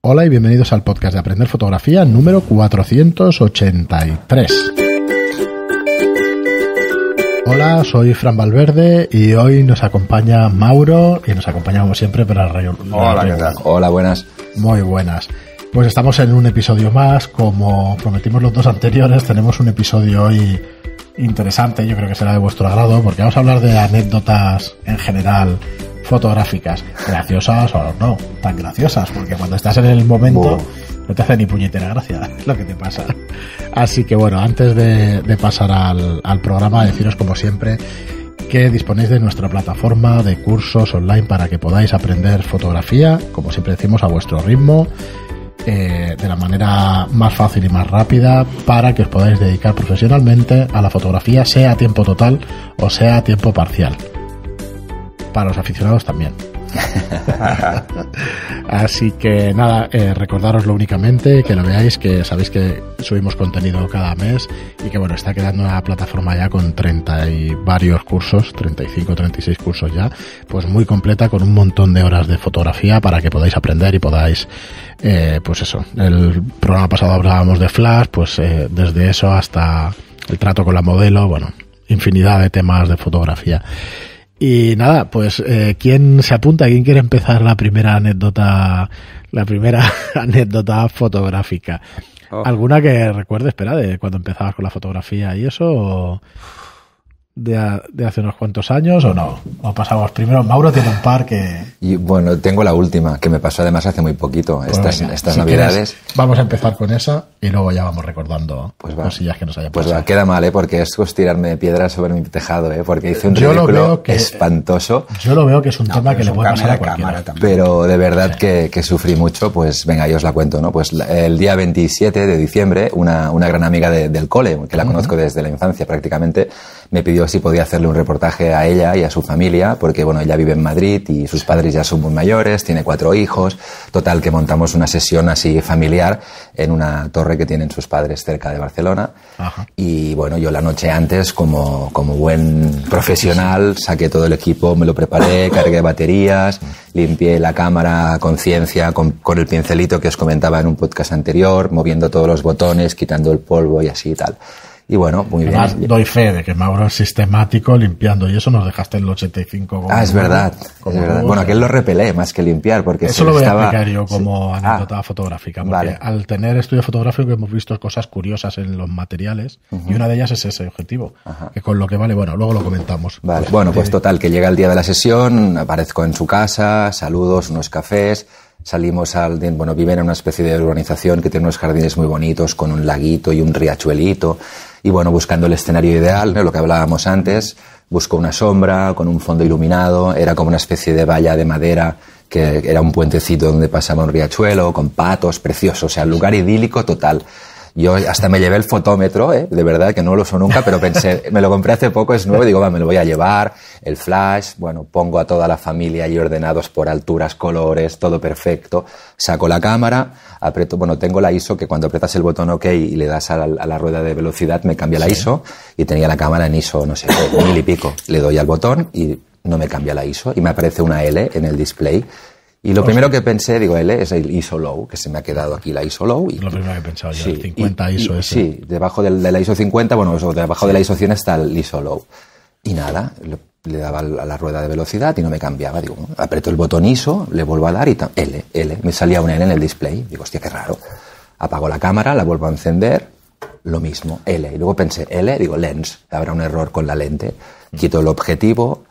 Hola y bienvenidos al podcast de Aprender Fotografía número 483. Hola, soy Fran Valverde y hoy nos acompaña Mauro y nos acompañamos siempre para el Hola, Hola, buenas. Muy buenas. Pues estamos en un episodio más, como prometimos los dos anteriores, tenemos un episodio hoy interesante, yo creo que será de vuestro agrado, porque vamos a hablar de anécdotas en general fotográficas. Graciosas o no, tan graciosas, porque cuando estás en el momento no te hace ni puñetera gracia lo que te pasa. Así que bueno, antes de, pasar al, programa, deciros como siempre que disponéis de nuestra plataforma de cursos online para que podáis aprender fotografía, como siempre decimos, a vuestro ritmo, eh, de la manera más fácil y más rápida, para que os podáis dedicar profesionalmente a la fotografía, sea a tiempo total o sea a tiempo parcial para los aficionados también. Así que nada, eh, lo únicamente, que lo veáis, que sabéis que subimos contenido cada mes y que bueno, está quedando una plataforma ya con 30 y varios cursos, 35, 36 cursos ya, pues muy completa con un montón de horas de fotografía para que podáis aprender y podáis, eh, pues eso, el programa pasado hablábamos de flash, pues eh, desde eso hasta el trato con la modelo, bueno, infinidad de temas de fotografía. Y nada, pues eh, ¿quién se apunta? ¿Quién quiere empezar la primera anécdota, la primera anécdota fotográfica? Oh. ¿Alguna que recuerde, espera, de cuando empezabas con la fotografía y eso? de, hace unos cuantos años o no? ¿O pasamos primero? Mauro tiene un par que... Y, bueno, tengo la última, que me pasó además hace muy poquito, pues estas, navidades. vamos a empezar con esa y luego ya vamos recordando pues va, que nos hayan pues pasado. Pues queda mal, ¿eh? porque es tirarme piedras sobre mi tejado, ¿eh? porque hice un yo ridículo que, espantoso. Yo lo veo que es un tema que le puede pasar a también. Pero de verdad que, sufrí mucho, pues venga, yo os la cuento, ¿no? Pues el día 27 de diciembre, una, una gran amiga del cole, que la conozco desde la infancia prácticamente, me pidió si podía hacerle un reportaje a ella y a su familia, porque bueno, ella vive en Madrid y sus padres ya son muy mayores, tiene cuatro hijos. Total, que montamos una sesión así familiar en una torre que tienen sus padres cerca de Barcelona. Y bueno, yo la noche antes, como, buen profesional, saqué todo el equipo, me lo preparé, cargué baterías, limpié la cámara con ciencia con, con el pincelito que os comentaba en un podcast anterior, moviendo todos los botones, quitando el polvo y así y tal. Y bueno, muy Además, Doy fe de que Mauro es sistemático limpiando y eso nos dejaste en el 85. ah, es verdad. bueno, aquel lo repelé más que limpiar porque Eso lo voy a explicar yo como ah. anécdota fotográfica. Porque al tener estudio fotográfico hemos visto cosas curiosas en los materiales y una de ellas es ese objetivo. Que con lo que vale, bueno, luego lo comentamos. Pues, bueno, pues eh, total, que llega el día de la sesión, aparezco en su casa, saludos, unos cafés salimos al bueno viven en una especie de urbanización que tiene unos jardines muy bonitos con un laguito y un riachuelito y bueno, buscando el escenario ideal, lo que hablábamos antes, buscó una sombra con un fondo iluminado, era como una especie de valla de madera que era un puentecito donde pasaba un riachuelo, con patos preciosos, o sea, lugar idílico total. Yo hasta me llevé el fotómetro, ¿eh? de verdad que no lo uso nunca, pero pensé, me lo compré hace poco, es nuevo, digo, va, me lo voy a llevar, el flash, bueno, pongo a toda la familia ahí ordenados por alturas, colores, todo perfecto, saco la cámara, aprieto, bueno, tengo la ISO que cuando aprietas el botón OK y le das a la, rueda de velocidad me cambia la ISO y tenía la cámara en ISO, no sé, mil y pico, le doy al botón y no me cambia la ISO y me aparece una L en el display y lo primero que pensé, digo, L es el ISO low, que se me ha quedado aquí la ISO low. Y, lo primero que pensaba yo, el 50 ISO Sí, debajo de, la ISO 50, bueno, debajo de la ISO 100 está el ISO low. Y nada, le, daba a la rueda de velocidad y no me cambiaba. Digo, aprieto el botón ISO, le vuelvo a dar y L, L. Me salía un L en el display. Digo, hostia, qué raro. Apago la cámara, la vuelvo a encender, lo mismo, L. Y luego pensé, L, digo, lens, habrá un error con la lente. Mm. Quito el objetivo,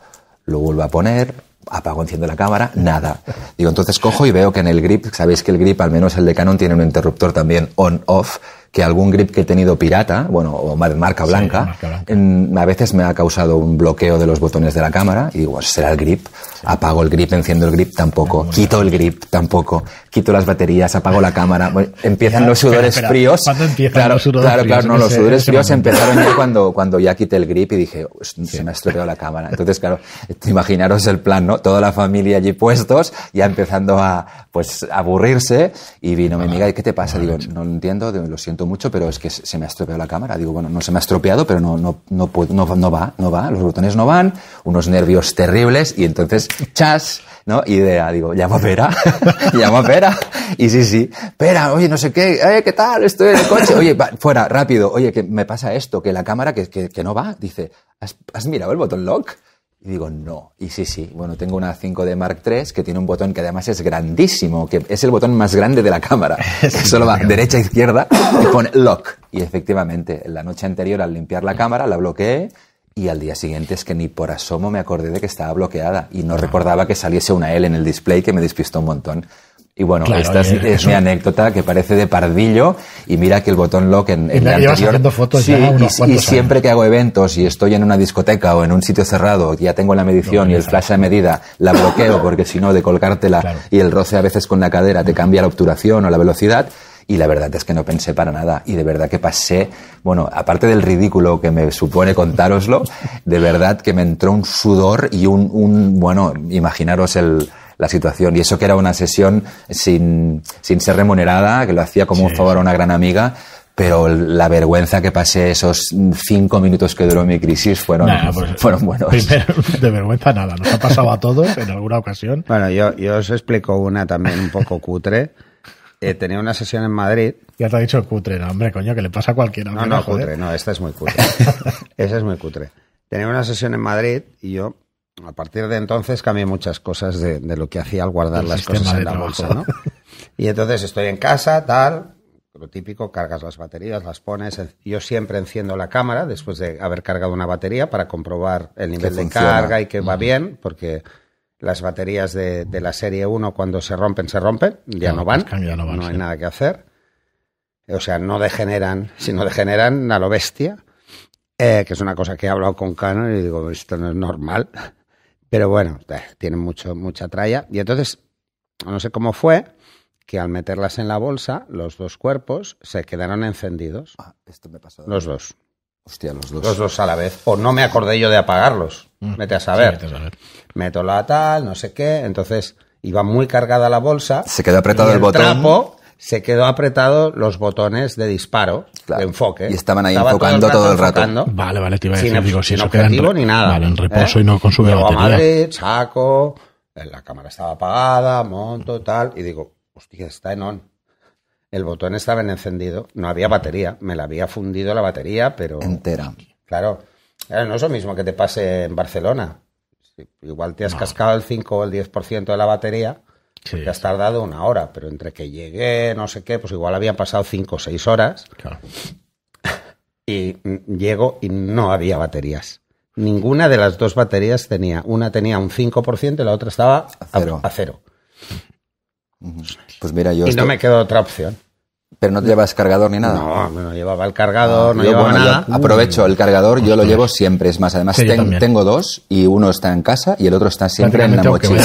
lo vuelvo a poner, apago, enciendo la cámara, nada. Digo, entonces cojo y veo que en el grip, sabéis que el grip, al menos el de Canon, tiene un interruptor también on-off, que algún grip que he tenido pirata, bueno, o marca blanca, a veces me ha causado un bloqueo de los botones de la cámara y digo, será el grip apago el grip, enciendo el grip, tampoco, quito el grip, tampoco, quito las baterías, apago la cámara, empiezan los sudores fríos. ¿Cuándo empiezan los sudores fríos? Claro, no, los sudores fríos empezaron ya cuando, cuando ya quité el grip y dije, se me ha estropeado la cámara. Entonces, claro, imaginaros el plan, ¿no? Toda la familia allí puestos, ya empezando a, pues, aburrirse y vino mi ah, amiga y ¿qué te pasa? Digo, no lo entiendo, lo siento mucho, pero es que se me ha estropeado la cámara. Digo, bueno, no se me ha estropeado, pero no, no, no, no va, no va, los botones no van, unos nervios terribles y entonces chas, ¿no? Idea, ah, digo. digo, a Pera, a Pera. Y sí, sí, Pera, oye, no sé qué, eh, ¿qué tal? Estoy en el coche, oye, fuera, rápido, oye, que me pasa esto, que la cámara que, que, no va, dice, ¿has, mirado el botón lock? Y digo, no. Y sí, sí. Bueno, tengo una 5 d Mark III que tiene un botón que además es grandísimo, que es el botón más grande de la cámara. solo va derecha, e izquierda y pone lock. Y efectivamente, la noche anterior al limpiar la cámara la bloqueé y al día siguiente es que ni por asomo me acordé de que estaba bloqueada y no ah. recordaba que saliese una L en el display que me despistó un montón. Y bueno, esta es, mi anécdota que parece de pardillo y mira que el botón lock en, en anterior... Fotos sí, y, siempre que hago eventos y estoy en una discoteca o en un sitio cerrado, ya tengo la medición y el flash a medida, la bloqueo porque si no de colgártela la y el roce a veces con la cadera te cambia la obturación o la velocidad y la verdad es que no pensé para nada y de verdad que pasé, bueno, aparte del ridículo que me supone contároslo, de verdad que me entró un sudor y un, un bueno, imaginaros el, la situación. Y eso que era una sesión sin, sin ser remunerada, que lo hacía como un favor a una gran amiga, pero la vergüenza que pasé esos cinco minutos que duró mi crisis fueron, pues, fueron buenos. de vergüenza nada, nos ha pasado a todos en alguna ocasión. Bueno, yo, yo os explico una también un poco cutre. Eh, tenía una sesión en Madrid. Ya te ha dicho cutre, no, hombre, coño, que le pasa a cualquiera. No, no, cutre, no, esta es muy cutre. Esa es muy cutre. Tenía una sesión en Madrid y yo, a partir de entonces, cambié muchas cosas de, lo que hacía al guardar las cosas en la bolsa, ¿no? Y entonces estoy en casa, tal, lo típico, cargas las baterías, las pones. Yo siempre enciendo la cámara después de haber cargado una batería para comprobar el nivel de carga y que va bien, porque las baterías de, de la serie 1 cuando se rompen, se rompen, ya, ah, pues no, van, no hay nada que hacer. O sea, no degeneran, sino degeneran a lo bestia, eh, que es una cosa que he hablado con Canon y digo, esto no es normal. Pero bueno, eh, tienen mucho, mucha tralla. Y entonces, no sé cómo fue, que al meterlas en la bolsa, los dos cuerpos se quedaron encendidos. Ah, esto me Los dos. Hostia, los dos. dos a la vez. O no me acordé yo de apagarlos. Mete mm. a saber. a saber. Meto la tal, no sé qué. Entonces iba muy cargada la bolsa. Se quedó apretado el, botón. se quedó apretado los botones de disparo, de enfoque. Y estaban ahí enfocando todo el rato. Vale, vale, te iba a decir. digo, si sin objetivo ni nada. Vale, en reposo ¿Eh? y no consume Llego batería. saco, la cámara estaba apagada, monto, tal, y digo, hostia, está en on el botón estaba en encendido, no había batería, me la había fundido la batería, pero... Entera. Claro, eh, no es lo mismo que te pase en Barcelona. Igual te has cascado el 5 o el 10% de la batería, te has tardado una hora, pero entre que llegué, no sé qué, pues igual habían pasado 5 o 6 horas. Claro. Y llego y no había baterías. Ninguna de las dos baterías tenía. Una tenía un 5% y la otra estaba a cero. a cero. Pues mira, yo. Y no me quedó otra opción. Pero no te llevas cargador ni nada. No, no llevaba el cargador, ah, no llevaba nada. aprovecho el cargador, yo lo llevo siempre. Es más, además tengo dos y uno está en casa y el otro está siempre en la mochila.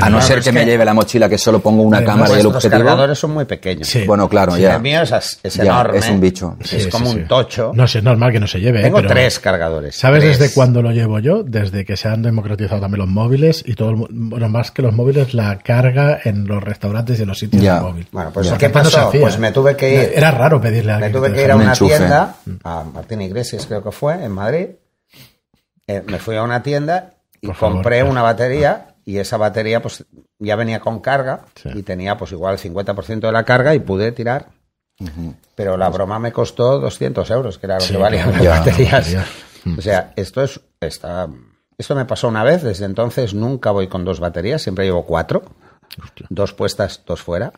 a, no ser que, me lleve la mochila, que solo pongo una cámara y el objetivo. Los cargadores son muy pequeños. Bueno, claro, ya. El mío es, un bicho. es como un tocho. No sé, es normal que no se lleve. ¿eh? Tengo tres cargadores. ¿Sabes desde cuándo lo llevo yo? Desde que se han democratizado también los móviles y todo. El, bueno, más que los móviles, la carga en los restaurantes y en los sitios de móvil. pues ¿qué pasó? me tuve que ir. Era raro pedirle a una tienda, a Martín Iglesias creo que fue, en Madrid. Eh, me fui a una tienda y compré pues. una batería y esa batería pues ya venía con carga y tenía pues igual el 50% de la carga y pude tirar. Pero la broma me costó 200 euros, que era lo que valían las baterías. O sea, esto es está, esto me pasó una vez, desde entonces nunca voy con dos baterías, siempre llevo cuatro. Dos puestas, dos fuera.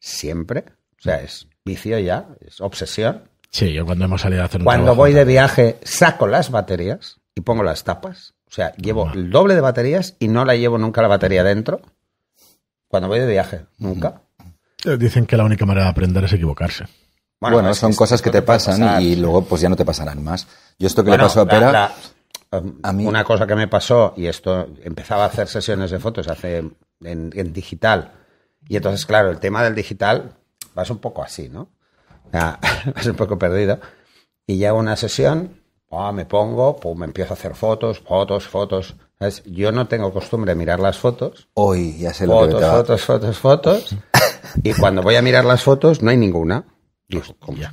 Siempre. O sea, es vicio ya, es obsesión. Sí, yo cuando hemos salido a hacer un Cuando voy de viaje, saco las baterías y pongo las tapas. O sea, llevo el doble de baterías y no la llevo nunca la batería dentro. Cuando voy de viaje, nunca. Eh, dicen que la única manera de aprender es equivocarse. Bueno, son cosas que te pasan y luego pues ya no te pasarán más. Yo esto que le pasó a um, um, Una cosa que me pasó, y esto empezaba a hacer sesiones de fotos hace en digital. Y entonces, claro, el tema del digital vas un poco así, ¿no? vas un poco perdido. Y ya una sesión, ah, me pongo, pues me empiezo a hacer fotos, fotos, fotos. es Yo no tengo costumbre de mirar las fotos. Hoy ya se lo que Fotos, fotos, fotos, fotos. y cuando voy a mirar las fotos, no hay ninguna.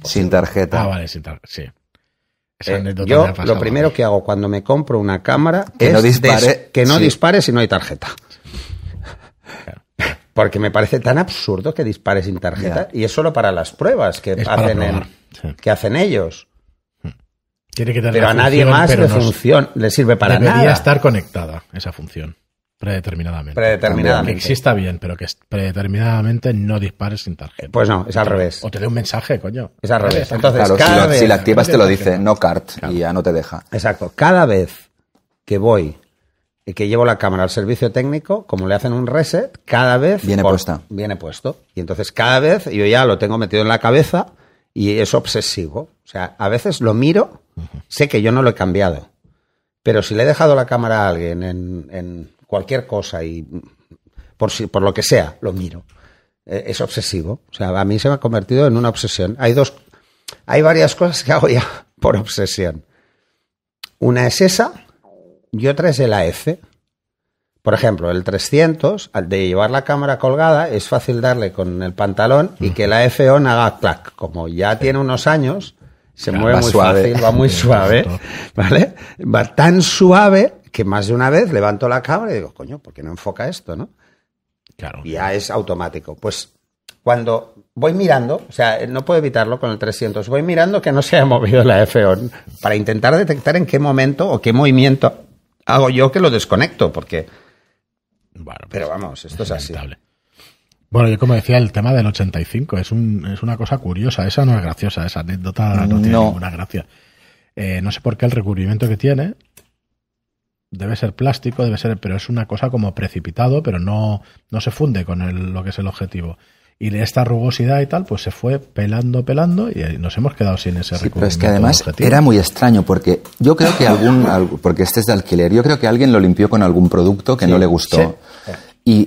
sin tarjeta. Ah, vale, sin tarjeta, sí. Eh, yo lo primero que hago cuando me compro una cámara es que no dispare si no hay tarjeta. Claro. Porque me parece tan absurdo que dispare sin tarjeta. Y es solo para las pruebas que, hacen, que hacen ellos. Hmm. pero a nadie más le, le sirve para nada. Debería estar conectada esa función. Predeterminadamente. Predeterminadamente. Que exista bien, pero que predeterminadamente no dispares sin tarjeta. Pues no, es al revés. o te dé un mensaje, coño. Es al revés. Entonces, si, la activas te lo dice, no cart, y ya no te deja. Exacto. Cada vez que voy que llevo la cámara al servicio técnico, como le hacen un reset, cada vez... Viene puesta. Viene puesto. Y entonces cada vez yo ya lo tengo metido en la cabeza y es obsesivo. O sea, a veces lo miro, sé que yo no lo he cambiado, pero si le he dejado la cámara a alguien en, cualquier cosa y por, si, por lo que sea, lo miro. Eh, es obsesivo. O sea, a mí se me ha convertido en una obsesión. Hay dos... Hay varias cosas que hago ya por obsesión. Una es esa, y otra es el AF. Por ejemplo, el 300, al de llevar la cámara colgada, es fácil darle con el pantalón y que la F-ON haga clac. Como ya tiene unos años, se mueve muy fácil, va muy suave, ¿vale? Va tan suave que más de una vez levanto la cámara y digo, coño, ¿por qué no enfoca esto, no? Claro. Ya es automático. Pues cuando voy mirando, o sea, no puedo evitarlo con el 300, voy mirando que no se haya movido la F-ON para intentar detectar en qué momento o qué movimiento hago yo que lo desconecto, porque... Bueno, pues, pero vamos, esto es, así. Bueno, yo como decía, el tema del 85 es, un, es una cosa curiosa. Esa no es graciosa, esa anécdota no, tiene ninguna gracia. Eh, no sé por qué el recubrimiento que tiene debe ser plástico, debe ser, pero es una cosa como precipitado, pero no, no se funde con lo que es el objetivo y esta rugosidad y tal, pues se fue pelando, pelando y nos hemos quedado sin ese sí, Pero es que además era muy extraño porque yo creo que algún, porque este es de alquiler, yo creo que alguien lo limpió con algún producto que no le gustó y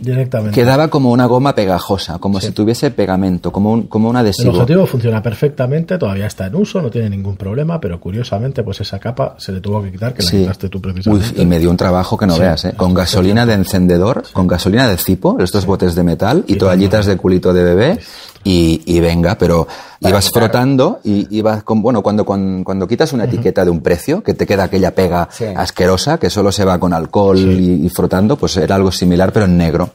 quedaba como una goma pegajosa, como si tuviese pegamento, como un, como un adhesivo. El objetivo funciona perfectamente, todavía está en uso, no tiene ningún problema, pero curiosamente, pues esa capa se le tuvo que quitar, que la quitaste tú precisamente. y me dio un trabajo que no veas, ¿eh? Con gasolina de encendedor, con gasolina de cipo, estos botes de metal y toallitas de culito de bebé, y, venga, pero ibas frotando y ibas con, bueno, cuando, cuando, quitas una etiqueta de un precio, que te queda aquella pega asquerosa que solo se va con alcohol y, frotando, pues era algo similar, pero en negro.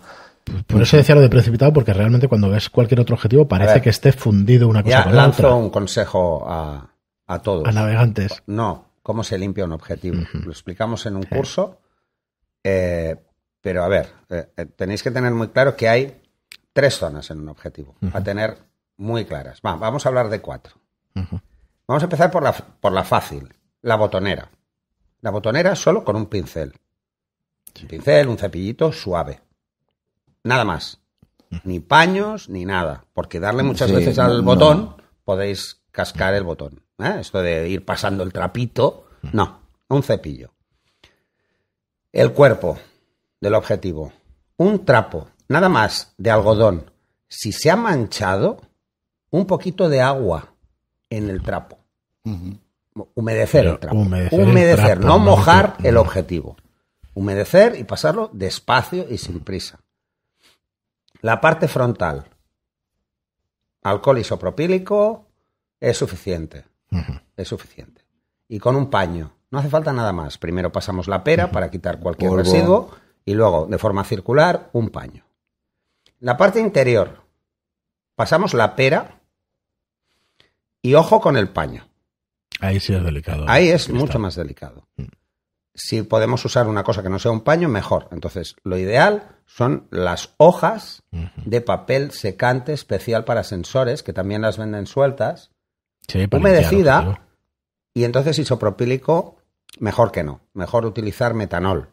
Por eso decía lo de precipitado, porque realmente cuando ves cualquier otro objetivo parece que esté fundido una cosa con la otra. un consejo a, todos. A navegantes. No, cómo se limpia un objetivo. Lo explicamos en un curso, eh, pero a ver, eh, eh, tenéis que tener muy claro que hay tres zonas en un objetivo, a tener muy claras. vamos a hablar de cuatro. Vamos a empezar por la, por la fácil, la botonera. La botonera solo con un pincel. Un pincel, un cepillito suave. Nada más. Ni paños, ni nada. Porque darle muchas veces al botón podéis cascar el botón. ¿eh? Esto de ir pasando el trapito. No, un cepillo. El cuerpo del objetivo. Un trapo nada más de algodón, si se ha manchado, un poquito de agua en el trapo. Humedecer el trapo. Humedecer, no mojar el objetivo. Humedecer y pasarlo despacio y sin prisa. La parte frontal. Alcohol isopropílico es suficiente. Es suficiente. Y con un paño. No hace falta nada más. Primero pasamos la pera para quitar cualquier residuo y luego, de forma circular, un paño. La parte interior. Pasamos la pera y ojo con el paño. Ahí sí es delicado. Ahí es mucho más delicado. Mm. Si podemos usar una cosa que no sea un paño, mejor. Entonces, lo ideal son las hojas de papel secante especial para sensores, que también las venden sueltas, humedecida, y entonces isopropílico, mejor que no. Mejor utilizar metanol.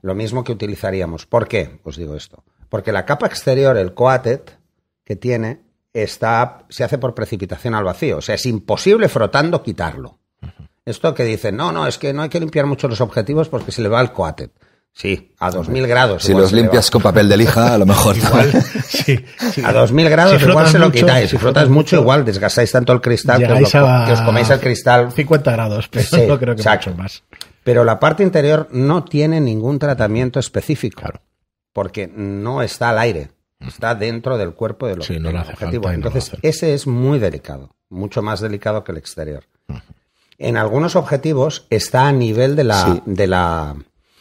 Lo mismo que utilizaríamos. ¿Por qué? Os digo esto. Porque la capa exterior, el coatet, que tiene, está, se hace por precipitación al vacío. O sea, es imposible frotando quitarlo. Esto que dicen, no, no, es que no hay que limpiar mucho los objetivos porque se le va el coatet. Sí, a 2000 grados. Si los limpias con papel de lija, a lo mejor. sí, a 2000 grados, igual se lo quitáis. Si frotas mucho, igual desgastáis tanto el cristal que os, coméis el cristal. 50 grados, pero creo que mucho más. Pero la parte interior no tiene ningún tratamiento específico. Claro porque no está al aire, está dentro del cuerpo del los no Entonces, ese es muy delicado, mucho más delicado que el exterior. En algunos objetivos está a nivel de la, de la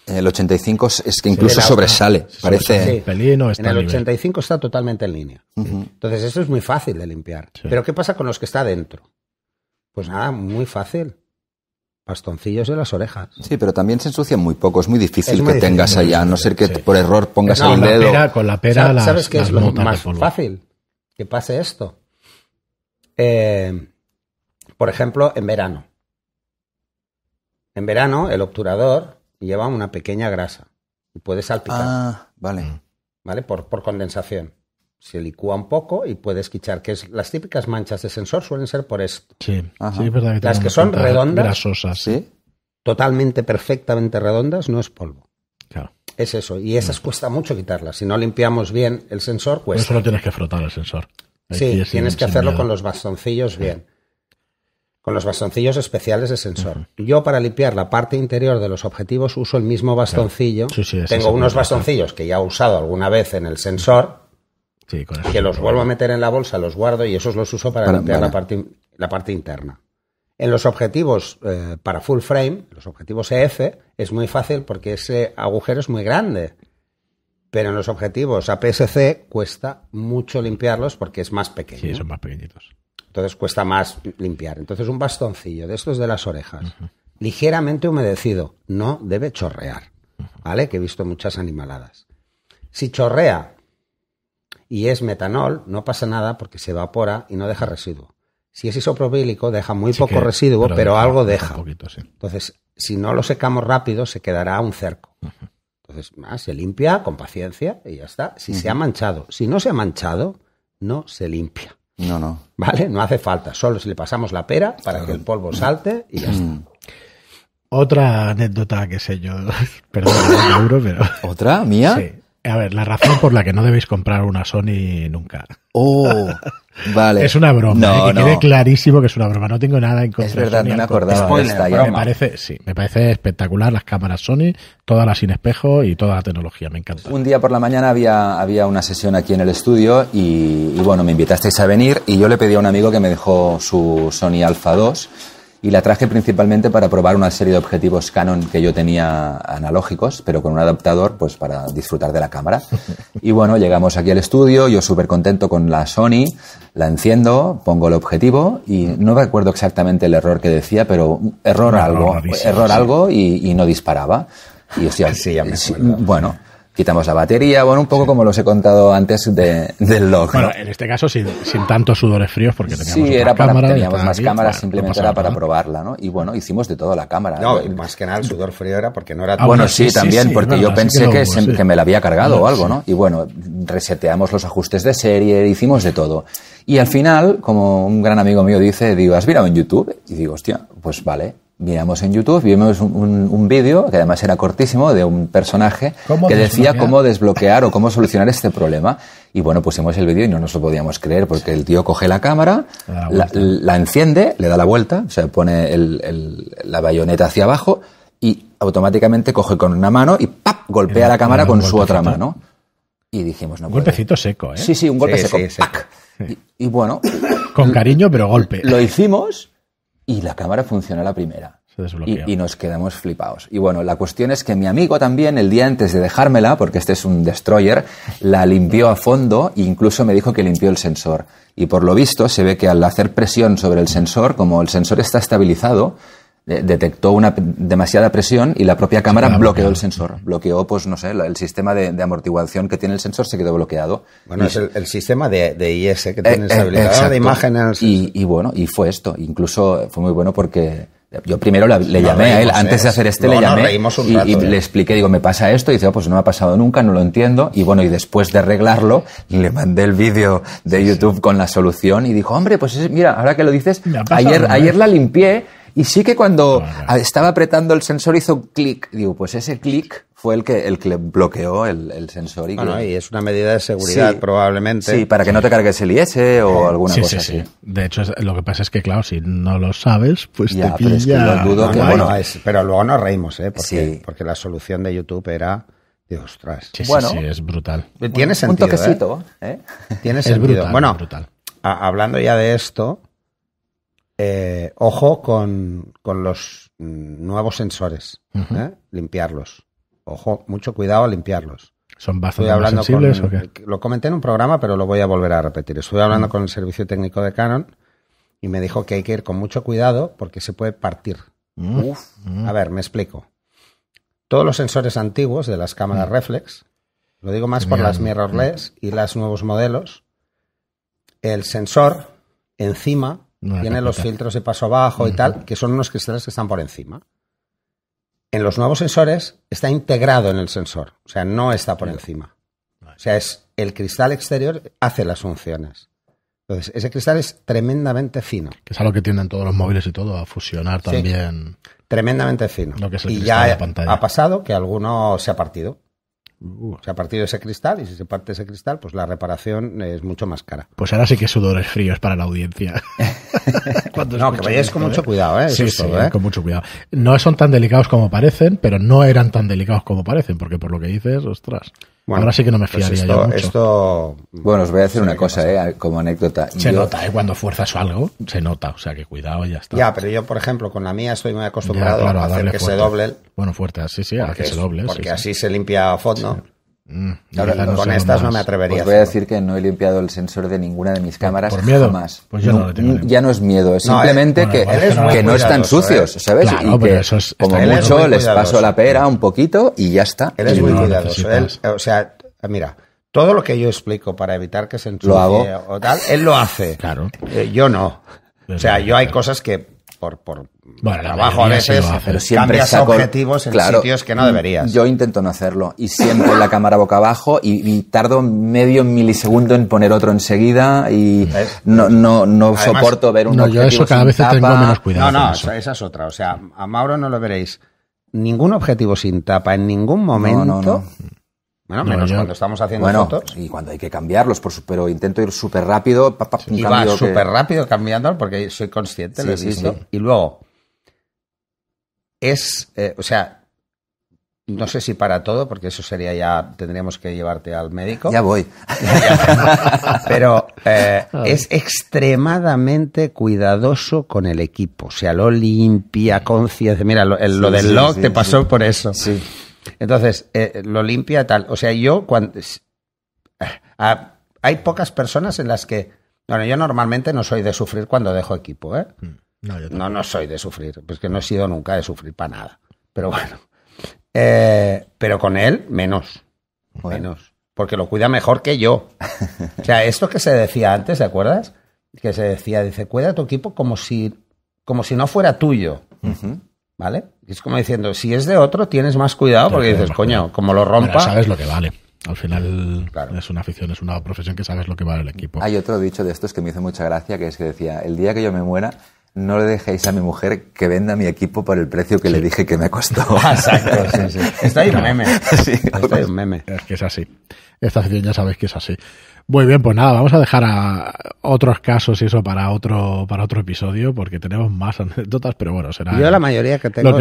el 85 es que incluso sobresale, parece. en el 85 está totalmente en línea. Entonces, eso es muy fácil de limpiar. Pero, ¿qué pasa con los que está dentro? Pues nada, muy fácil. Pastoncillos de las orejas. Sí, pero también se ensucian muy poco. Es muy difícil que tengas allá, a no ser que por error pongas el dedo. con la pera, ¿Sabes, qué es lo más fácil? Que pase esto. Eh, por ejemplo, en verano. En verano, el obturador lleva una pequeña grasa y puede salpicar. Ah, vale. ¿Vale? Por, por condensación se licúa un poco y puedes quichar, que es, las típicas manchas de sensor suelen ser por esto. Sí, es verdad que Las que son redondas, grasosas. ¿sí? totalmente, perfectamente redondas, no es polvo. Claro. Es eso, y esas cuesta mucho quitarlas. Si no limpiamos bien el sensor, pues eso lo tienes que frotar el sensor. sí, tienes que hacerlo con los bastoncillos bien. Con los bastoncillos especiales de sensor. Yo para limpiar la parte interior de los objetivos uso el mismo bastoncillo. Tengo unos bastoncillos que ya he usado alguna vez en el sensor que los vuelvo a meter en la bolsa, los guardo y esos los uso para, limpiar La, parte, interna. En los objetivos eh, para full frame, los objetivos EF, es muy fácil porque ese agujero es muy grande. Pero en los objetivos APS-C cuesta mucho limpiarlos porque es más pequeño. Sí, son más pequeñitos. Entonces cuesta más limpiar. Entonces un bastoncillo de estos de las orejas, ligeramente humedecido, no debe chorrear. ¿Vale? Que he visto muchas animaladas. Si chorrea y es metanol, no pasa nada porque se evapora y no deja residuo. Si es isopropílico, deja muy poco residuo, pero, algo deja. Poquito, Entonces, si no lo secamos rápido, se quedará un cerco. Entonces, se limpia con paciencia y ya está. Si se ha manchado, si no se ha manchado, no se limpia. No, no. ¿Vale? No hace falta. Solo si le pasamos la pera para que el polvo salte y ya está. Otra anécdota que sé yo, perdón, euro, pero. ¿Otra? ¿Mía? Sí. A ver, la razón por la que no debéis comprar una Sony nunca. Oh, vale. Es una broma, no, ¿eh? que quede clarísimo que es una broma. No tengo nada en contra. Es verdad, me acordaba. Spoiler, me parece, sí, me parece espectacular las cámaras Sony, todas las sin espejo y toda la tecnología. Me encanta. Un día por la mañana había, había una sesión aquí en el estudio y, y bueno, me invitasteis a venir y yo le pedí a un amigo que me dejó su Sony Alpha 2 y la traje principalmente para probar una serie de objetivos Canon que yo tenía analógicos, pero con un adaptador pues para disfrutar de la cámara. Y bueno, llegamos aquí al estudio, yo súper contento con la Sony, la enciendo, pongo el objetivo y mm. no recuerdo exactamente el error que decía, pero error, algo, error algo y, no disparaba. Y sí, ya me bueno, quitamos la batería, bueno, un poco como los he contado antes del log. Bueno, en este caso sin, tantos sudores fríos porque teníamos era para, teníamos más cámaras, simplemente era para probarla, ¿no? Y bueno, hicimos de todo la cámara. No, más que nada el sudor frío era porque no era... Ah, bueno, sí, también, porque yo pensé que, que, me la había cargado o algo, ¿no? Y bueno, reseteamos los ajustes de serie, hicimos de todo. Y al final, como un gran amigo mío dice, digo, ¿has mirado en YouTube? Y digo, hostia, pues vale, miramos en YouTube, vimos un, vídeo, que además era cortísimo, de un personaje que decía cómo desbloquear o cómo solucionar este problema. Y bueno, pusimos el vídeo y no nos lo podíamos creer, porque el tío coge la cámara, la, enciende, le da la vuelta, se pone la bayoneta hacia abajo y automáticamente coge con una mano y ¡pap! golpea la cámara con su otra mano. Y dijimos, no. Un golpecito seco, ¿eh? Sí, sí, un golpe seco. Y, y, bueno. Con cariño, pero golpe. Lo hicimos y la cámara funciona la primera. Y, y, nos quedamos flipados. Y bueno, la cuestión es que mi amigo también, el día antes de dejármela, porque este es un destroyer, la limpió a fondo e incluso me dijo que limpió el sensor. Y por lo visto se ve que al hacer presión sobre el sensor, como el sensor está estabilizado, detectó una demasiada presión y la propia cámara bloqueó el sensor. Bloqueó, pues no sé, el sistema de, de, amortiguación que tiene el sensor se quedó bloqueado. Bueno, es el, el, sistema de, de IS que eh, tiene el eh, de imagen y, y, bueno, y fue esto. Incluso fue muy bueno porque yo primero le llamé a él, antes de hacer este le llamé y, ¿eh? le expliqué, digo, me pasa esto, y dice, oh, pues no me ha pasado nunca, no lo entiendo, y bueno, y después de arreglarlo, le mandé el vídeo de YouTube con la solución y dijo, hombre, pues mira, ahora que lo dices, ayer, ayer la limpié y sí que cuando estaba apretando el sensor hizo un clic. Digo, pues ese clic fue el que, el que bloqueó el, sensor. Y, bueno, y es una medida de seguridad probablemente. Sí, para que no te cargues el IS e o alguna cosa así. De hecho, lo que pasa es que, claro, si no lo sabes, pues te pilla... Pero, pero luego nos reímos, ¿eh? Porque, la solución de YouTube era... Dios, ostras. sí, es brutal. Tiene sentido. toquecito, ¿eh? ¿eh? Tiene sentido. bueno, hablando ya de esto, eh, ojo con, los nuevos sensores, ¿eh? limpiarlos. Ojo, mucho cuidado a limpiarlos. ¿Son hablando sensibles o qué? Lo comenté en un programa, pero lo voy a volver a repetir. Estuve hablando con el servicio técnico de Canon y me dijo que hay que ir con mucho cuidado porque se puede partir. Mm. Mm. A ver, me explico. Todos los sensores antiguos de las cámaras mm. reflex, lo digo más por las mirrorless y los nuevos modelos, el sensor encima tiene los filtros de paso abajo y tal, que son unos cristales que están por encima. En los nuevos sensores está integrado en el sensor, o sea, no está por encima. O sea, es el cristal exterior hace las funciones. Entonces, ese cristal es tremendamente fino. Que es algo que tienden todos los móviles y todo a fusionar también. tremendamente fino. y ya ha pasado que alguno se ha partido. Uh. Se ha partido ese cristal y si se parte ese cristal, pues la reparación es mucho más cara. Pues ahora sí que sudores fríos para la audiencia. no, que vayáis con mucho ¿eh? cuidado, ¿eh? Sí, ¿eh? con mucho cuidado. No son tan delicados como parecen, pero no eran tan delicados como parecen, porque por lo que dices, ostras. Ahora sí que no me pues fiaría yo Bueno, os voy a decir una cosa, eh, como anécdota. Se nota, ¿eh? Cuando fuerzas algo, se nota. O sea, que cuidado y ya está. Ya, pero yo, por ejemplo, con la mía estoy muy acostumbrado a, hacer que se doble. Bueno, fuerte, sí, sí, a que se doble. Porque así se limpia fondo. Mm, con estas no me pues atrevería. Os voy a decir que no he limpiado el sensor de ninguna de mis cámaras miedo. jamás. Pues ya no es miedo, es eh, simplemente que, que, no están sucios, ¿eh? ¿sabes? y como mucho les paso la pera un poquito y ya está. Él es muy cuidadoso. o sea, mira, todo lo que yo explico para evitar que se ensucie o tal, él lo hace. Claro. Eh, yo no. O sea, yo hay cosas que por, por trabajo a veces, pero siempre cambias objetivos en sitios que no deberías. Yo intento no hacerlo y siempre la cámara boca abajo y, tardo medio milisegundo en poner otro enseguida y no, no, no soporto ver un objetivo yo eso cada vez tengo menos cuidado. No, no, esa es otra. O sea, a Mauro no lo veréis. Ningún objetivo sin tapa en ningún momento. Bueno, menos cuando estamos haciendo fotos. Y cuando hay que cambiarlos, por pero intento ir súper rápido. y va súper rápido cambiando porque soy consciente, lo he visto. y luego, es, eh, o sea, no sé si para todo, porque eso sería ya, tendríamos que llevarte al médico. Ya voy. pero eh, es extremadamente cuidadoso con el equipo. O sea, lo limpia, conciencia. Mira, lo, el, lo del log te pasó por eso. Sí. Entonces, eh, lo limpia tal. O sea, yo cuando... Ah, hay pocas personas en las que... Bueno, yo normalmente no soy de sufrir cuando dejo equipo, ¿eh? Mm, no, no, no, soy de sufrir. Pues que no he sido nunca de sufrir para nada. Pero bueno. Eh, pero con él, menos. Menos. Porque lo cuida mejor que yo. O sea, esto que se decía antes, ¿te acuerdas? Que se decía, dice, cuida tu equipo como si, como si no fuera tuyo. ¿Vale? Es como diciendo, si es de otro, tienes más cuidado porque dices, coño, como lo rompa. sabes lo que vale. Al final es una afición, es una profesión que sabes lo que vale el equipo. Hay otro dicho de estos que me hizo mucha gracia, que es que decía, el día que yo me muera, no le dejéis a mi mujer que venda mi equipo por el precio que le dije que me costó. Exacto, sí, sí. Está ahí un meme. Sí, Está ahí un meme. Es que es así. Esta sección ya sabéis que es así. Muy bien, pues nada, vamos a dejar a otros casos y eso para otro, para otro episodio, porque tenemos más anécdotas, pero bueno, será. Yo la mayoría que tengo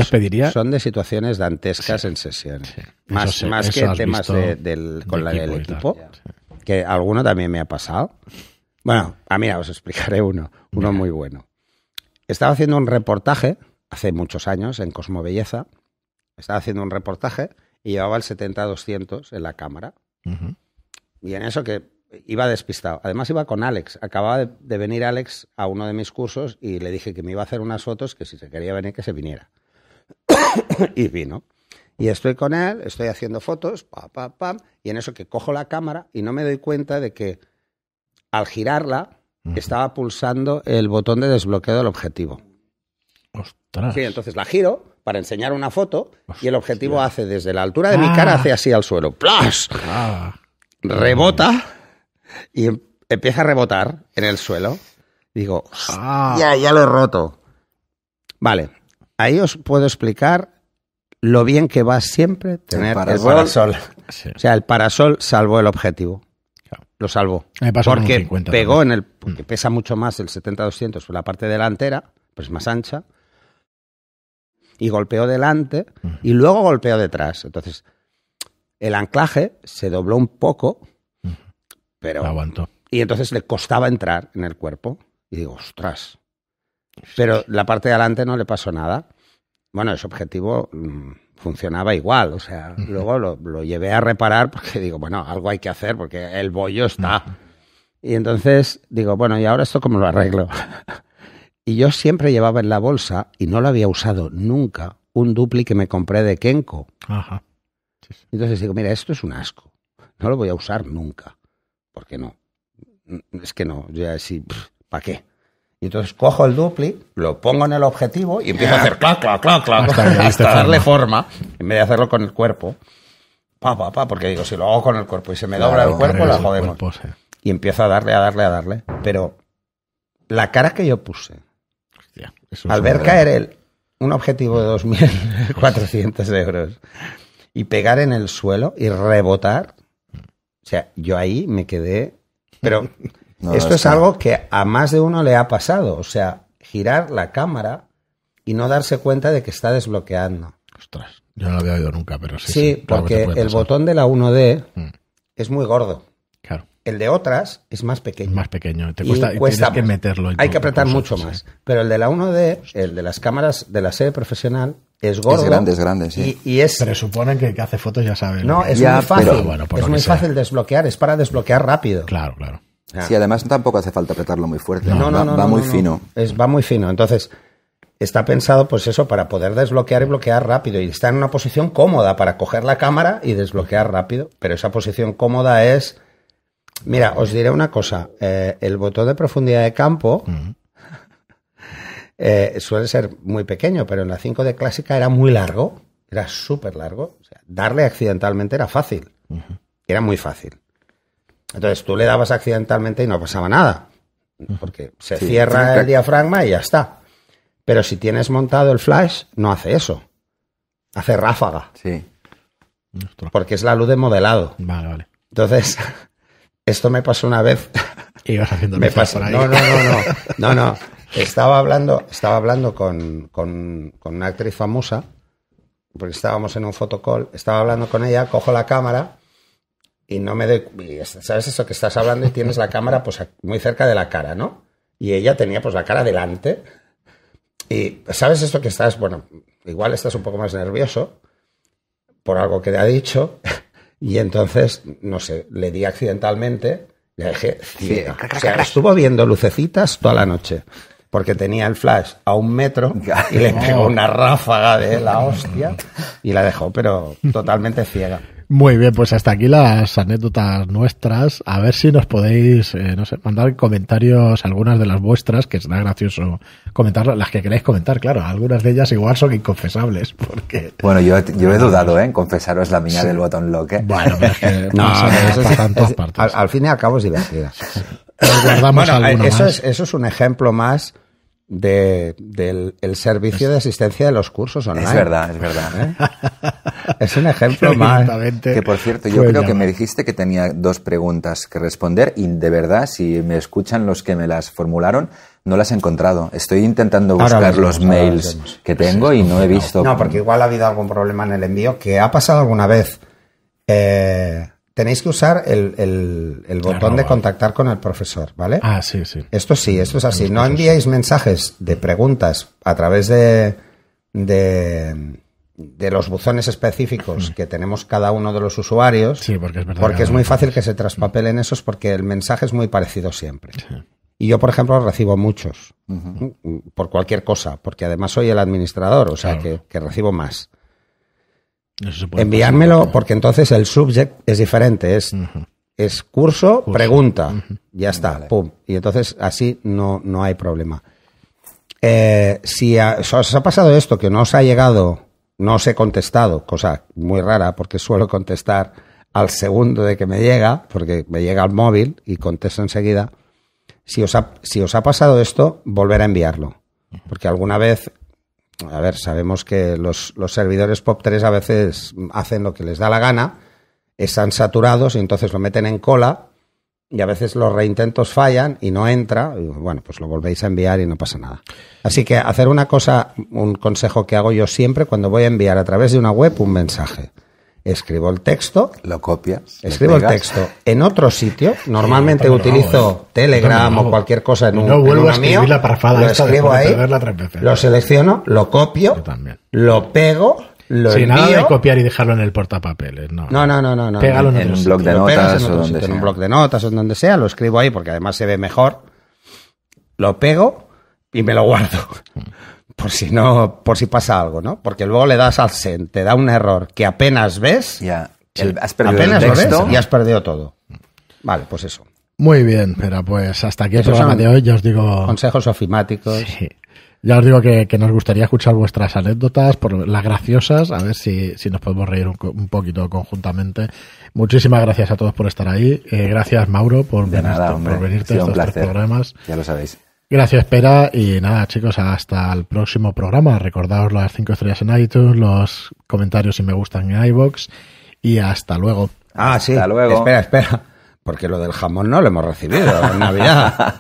son de situaciones dantescas en sesiones. más, que temas con la del equipo, que alguno también me ha pasado. Bueno, ah, a mí os explicaré uno, uno muy bueno. Estaba haciendo un reportaje hace muchos años en Cosmobelleza. Estaba haciendo un reportaje y llevaba el 70-200 en la cámara. Y en eso que iba despistado. Además iba con Alex. Acababa de, venir Alex a uno de mis cursos y le dije que me iba a hacer unas fotos, que si se quería venir, que se viniera. y vino. Y estoy con él, estoy haciendo fotos, pam, pam, pam, y en eso que cojo la cámara y no me doy cuenta de que al girarla estaba pulsando el botón de desbloqueo del objetivo. Ostras. Sí, entonces la giro para enseñar una foto y el objetivo hace desde la altura de mi cara hace así al suelo. ¡Plas! Ah. Rebota y em, empieza a rebotar en el suelo. Digo, ya, ah. ya lo he roto. Vale, ahí os puedo explicar lo bien que va siempre tener el, parasol. O sea, el parasol salvó el objetivo. Lo salvó. Me pasó porque pegó en el. Porque mm. pesa mucho más el 70-200 la parte delantera, pues más ancha. Y golpeó delante mm. y luego golpeó detrás. Entonces, el anclaje se dobló un poco, mm. pero. aguantó. Y entonces le costaba entrar en el cuerpo. Y digo, ostras. Pero la parte de no le pasó nada. Bueno, es objetivo funcionaba igual. O sea, luego lo, llevé a reparar porque digo, bueno, algo hay que hacer porque el bollo está. Y entonces digo, bueno, ¿y ahora esto cómo lo arreglo? y yo siempre llevaba en la bolsa, y no lo había usado nunca, un dupli que me compré de Kenko. Entonces digo, mira, esto es un asco. No lo voy a usar nunca. ¿Por qué no? Mm, es que no, ya sí, ¿para qué? Y entonces cojo el dupli, lo pongo en el objetivo y empiezo a hacer clac, clac, clac, clac, hasta, darle forma, en vez de hacerlo con el cuerpo. Pa, pa, pa, porque digo, si lo hago con el cuerpo y se me dobra el cuerpo, la jodemos. Pues, y empiezo a darle, a darle, a darle. Pero la cara que yo puse al ver caer el, un objetivo de 2.400 euros y pegar en el suelo y rebotar, o sea, yo ahí me quedé, pero esto es, algo que a más de uno le ha pasado, o sea, girar la cámara y no darse cuenta de que está desbloqueando. Ostras, yo no lo había oído nunca, pero sí. Sí, porque el botón de la 1D mm. es muy gordo. Claro. El de otras es más pequeño. Más pequeño, te cuesta, y tienes que meterlo. hay que apretar mucho más. Pero el de la 1D, el de las cámaras de la sede profesional, es gordo. Es grande, es grande, sí. Y, es... Pero suponen que que hace fotos ya sabe. No, es muy fácil. es muy fácil desbloquear, es para desbloquear rápido. Claro, claro. Ah. Sí, además tampoco hace falta apretarlo muy fuerte. No, no, va, no, va muy fino. Es, va muy fino. Entonces, está pensado, pues eso, para poder desbloquear y bloquear rápido. Y está en una posición cómoda para coger la cámara y desbloquear rápido. Pero esa posición cómoda es. Mira, os diré una cosa. Eh, el botón de profundidad de campo. Eh, suele ser muy pequeño, pero en la 5 de clásica era muy largo, era súper largo. darle accidentalmente era fácil, era muy fácil. Entonces tú le dabas accidentalmente y no pasaba nada, porque se cierra el diafragma y ya está. Pero si tienes montado el flash, no hace eso. Hace ráfaga. Sí. Porque es la luz de modelado. Vale, vale. Entonces, esto me pasó una vez. Ibas haciendo me pasó, por ahí. No, no, no, no. No, Estaba hablando, estaba hablando con, con una actriz famosa, porque estábamos en un fotocall, estaba hablando con ella, cojo la cámara y no me doy... ¿Sabes eso que estás hablando y tienes la cámara pues muy cerca de la cara, ¿no? Y ella tenía pues la cara delante. Y sabes esto que estás, bueno, igual estás un poco más nervioso por algo que te ha dicho. Y entonces, no sé, le di accidentalmente, le dije o estuvo viendo lucecitas toda la noche. Porque tenía el flash a un metro y le pegó una ráfaga de la hostia y la dejó, pero totalmente ciega. Muy bien, pues hasta aquí las anécdotas nuestras. A ver si nos podéis, eh, no sé, mandar comentarios, algunas de las vuestras, que será gracioso comentar, las que queréis comentar, claro. Algunas de ellas igual son inconfesables, porque... Bueno, yo, yo he ah. dudado, ¿eh? En confesaros la mía del botón lock, Bueno, es que no, tantas partes. Al, fin y al cabo es divertida. bueno, eh, eso Es, eso es un ejemplo más del de, servicio de asistencia de los cursos online. Es verdad, es verdad. ¿Eh? es un ejemplo más. Que por cierto, yo creo que me dijiste que tenía dos preguntas que responder y de verdad, si me escuchan los que me las formularon, no las he encontrado. Estoy intentando buscar los mails que tengo y no he visto. No, porque igual ha habido algún problema en el envío que ha pasado alguna vez. Eh, tenéis que usar el, botón de contactar con el profesor, ¿vale? Ah, sí, sí. Esto sí, esto es así. No enviéis mensajes de preguntas a través de, de, los buzones específicos que tenemos cada uno de los usuarios. Sí, porque es verdad. Porque es muy fácil que se traspapelen esos porque el mensaje es muy parecido siempre. Y yo, por ejemplo, recibo muchos por cualquier cosa, porque además soy el administrador, o sea que, que, recibo más. Enviármelo, porque entonces el subject es diferente, es, es curso, pregunta, ya está, pum. Y entonces así no, no hay problema. Eh, si os ha pasado esto, que no os ha llegado, no os he contestado, cosa muy rara, porque suelo contestar al segundo de que me llega, porque me llega al móvil y contesto enseguida. Si os ha, si os ha pasado esto, volver a enviarlo. Porque alguna vez a ver, sabemos que los, servidores POP3 a veces hacen lo que les da la gana, están saturados y entonces lo meten en cola y a veces los reintentos fallan y no entra, bueno, pues lo volvéis a enviar y no pasa nada. Así que hacer una cosa, un consejo que hago yo siempre cuando voy a enviar a través de una web un mensaje escribo el texto. Lo copias. Escribo el texto en otro sitio. Normalmente utilizo Telegram o cualquier cosa en un. No vuelvo a escribir la parfada. Lo escribo ahí. lo selecciono, lo copio, lo pego. Lo Sin nada de copiar y dejarlo en el portapapeles, no. No, no, no, no. Pégalo en, un blog de notas en o donde sea. En un blog de notas o donde sea, lo escribo ahí porque además se ve mejor. Lo pego y me lo guardo. Mm por si no, por si pasa algo, ¿no? Porque luego le das al SEN, te da un error que apenas ves, ya apenas ves y has perdido todo. Vale, pues eso. Muy bien, pero pues hasta aquí el programa de hoy. os digo. Consejos ofimáticos. Sí. Ya os digo que, nos gustaría escuchar vuestras anécdotas, por las graciosas, a ver si, nos podemos reír un, poquito conjuntamente. Muchísimas gracias a todos por estar ahí. Eh, gracias, Mauro, por, venirte a estos programas. Ya lo sabéis. Gracias, espera Y nada, chicos, hasta el próximo programa. Recordaos las 5 estrellas en iTunes, los comentarios si me gustan en iBox. Y hasta luego. Ah, hasta luego. Espera, espera. Porque lo del jamón no lo hemos recibido en Navidad.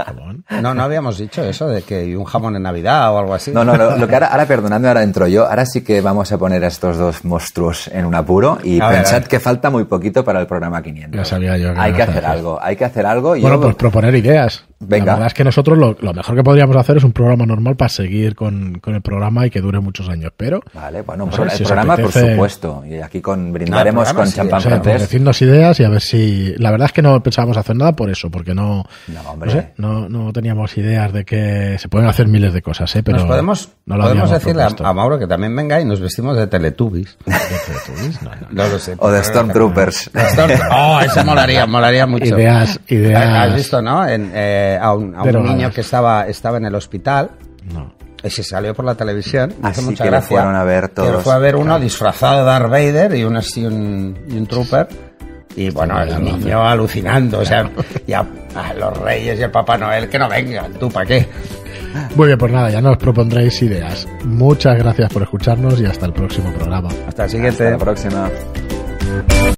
No, no habíamos dicho eso de que hay un jamón en Navidad o algo así. No, no, lo, que ahora, ahora, perdonadme, ahora entro yo. Ahora sí que vamos a poner a estos dos monstruos en un apuro y pensad que falta muy poquito para el programa 500. Ya sabía yo. Que hay que hacer algo, hay que hacer algo. Y bueno, pues proponer ideas. La verdad es que nosotros lo, mejor que podríamos hacer es un programa normal para seguir con, con el programa y que dure muchos años, pero... Vale, bueno, un pues el programa por supuesto. Y aquí con, brindaremos con champán o Decirnos ideas y a ver si... La verdad es que no pensábamos hacer nada por eso, porque no... No, No, teníamos ideas de que se pueden hacer miles de cosas, ¿eh? Pero... Nos podemos, podemos decirle a, Mauro que también venga y nos vestimos de Teletubbies. ¿De Teletubbies? No, lo sé. O de Stormtroopers. Oh, eso molaría, molaría mucho. Ideas, ideas. ¿Has visto, no? En... Eh, eh, a un, niño que estaba, estaba en el hospital. No. Y se salió por la televisión. Así mucha que gracia, fueron a ver todos. fue a ver uno disfrazado de Darth Vader y, un, y un, un trooper. Y bueno, el niño alucinando, o sea, a los reyes y el Papá Noel que no vengan, tú para qué. Muy bien, pues nada, ya nos propondréis ideas. Muchas gracias por escucharnos y hasta el próximo programa. Hasta el siguiente. Hasta la próxima.